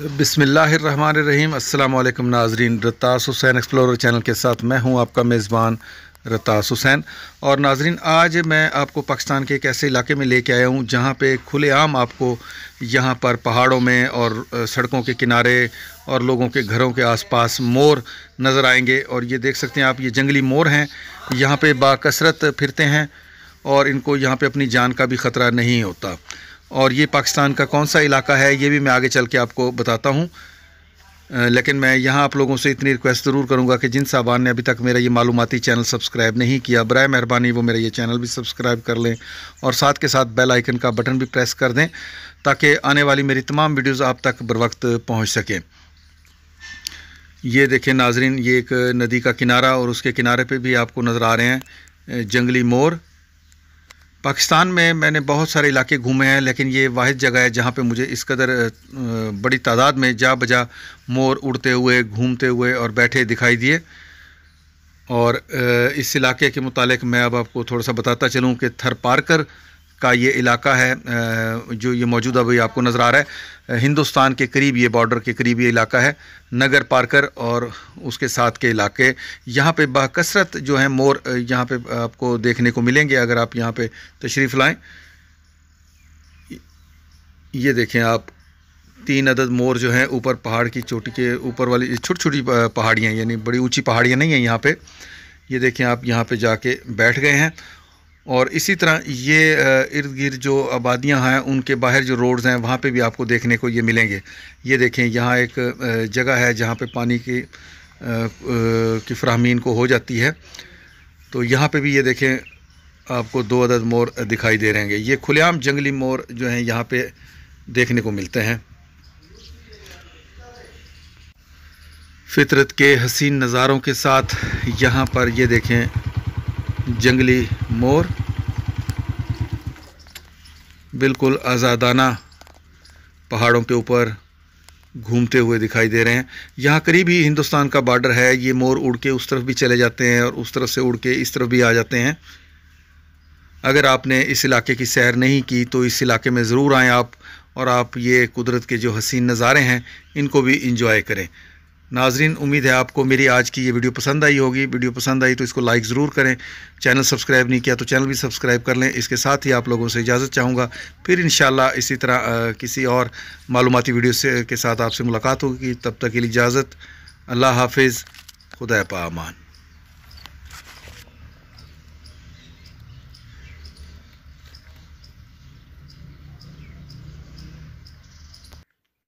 बिसमीम् अल्लाम नाजरीन रतास Hussain explore channel के साथ मैं हूं आपका मेज़बान रतास हुसैन और नाजरीन आज मैं आपको पाकिस्तान के एक ऐसे इलाके में लेके आया हूं जहां पे खुलेआम आपको यहां पर पहाड़ों में और सड़कों के किनारे और लोगों के घरों के आसपास मोर नज़र आएंगे और ये देख सकते हैं आप ये जंगली मोर हैं यहाँ पर बासरत फिरते हैं और इनको यहाँ पर अपनी जान का भी ख़तरा नहीं होता और ये पाकिस्तान का कौन सा इलाका है ये भी मैं आगे चल के आपको बताता हूँ लेकिन मैं यहाँ आप लोगों से इतनी रिक्वेस्ट ज़रूर करूँगा कि जिन साहबान ने अभी तक मेरा ये मालूमती चैनल सब्सक्राइब नहीं किया बर मेहरबानी वो मेरा ये चैनल भी सब्सक्राइब कर लें और साथ के साथ बेल आइकन का बटन भी प्रेस कर दें ताकि आने वाली मेरी तमाम वीडियोज़ आप तक बर वक्त पहुँच सकें ये देखें नाजरीन ये एक नदी का किनारा और उसके किनारे पर भी आपको नज़र आ रहे हैं जंगली मोर पाकिस्तान में मैंने बहुत सारे इलाके घूमे हैं लेकिन ये वाद जगह है जहाँ पे मुझे इस कदर बड़ी तादाद में जा बजा मोर उड़ते हुए घूमते हुए और बैठे दिखाई दिए और इस इलाके के मुतालिक मैं अब आपको थोड़ा सा बताता चलूँ कि थर पारकर का ये इलाका है जो ये मौजूदा अभी आपको नज़र आ रहा है हिंदुस्तान के करीब ये बॉर्डर के करीब ये इलाका है नगर पार्कर और उसके साथ के इलाके यहाँ पे बकसरत जो है मोर यहाँ पे आपको देखने को मिलेंगे अगर आप यहाँ पे तशरीफ़ लाएं ये देखें आप तीन अदद मोर जो हैं ऊपर पहाड़ की चोटी के ऊपर वाली छोटी छोटी पहाड़ियाँ यानी बड़ी ऊँची पहाड़ियाँ नहीं हैं यहाँ पर ये देखें आप यहाँ पर जाके बैठ गए हैं और इसी तरह ये इर्द गिर्द जो आबादियाँ हैं उनके बाहर जो रोड्स हैं वहाँ पे भी आपको देखने को ये मिलेंगे ये देखें यहाँ एक जगह है जहाँ पे पानी की की फ्राहमीन को हो जाती है तो यहाँ पे भी ये देखें आपको दो अदद मोर दिखाई दे रहेंगे ये खुलेआम जंगली मोर जो हैं यहाँ पे देखने को मिलते हैं फितरत के हसीन नज़ारों के साथ यहाँ पर ये देखें जंगली मोर बिल्कुल आज़ादाना पहाड़ों के ऊपर घूमते हुए दिखाई दे रहे हैं यहाँ करीब ही हिंदुस्तान का बॉर्डर है ये मोर उड़ के उस तरफ भी चले जाते हैं और उस तरफ से उड़ के इस तरफ भी आ जाते हैं अगर आपने इस इलाके की सैर नहीं की तो इस इलाके में ज़रूर आएँ आप और आप ये कुदरत के जो हसीन नज़ारे हैं इनको भी इंजॉय करें नाजरीन उम्मीद है आपको मेरी आज की ये वीडियो पसंद आई होगी वीडियो पसंद आई तो इसको लाइक ज़रूर करें चैनल सब्सक्राइब नहीं किया तो चैनल भी सब्सक्राइब कर लें इसके साथ ही आप लोगों से इजाज़त चाहूँगा फिर इन इसी तरह किसी और मालूमती वीडियो से के साथ आपसे मुलाकात होगी तब तक के लिए इजाज़त अल्लाह हाफिज़ खुदा पामान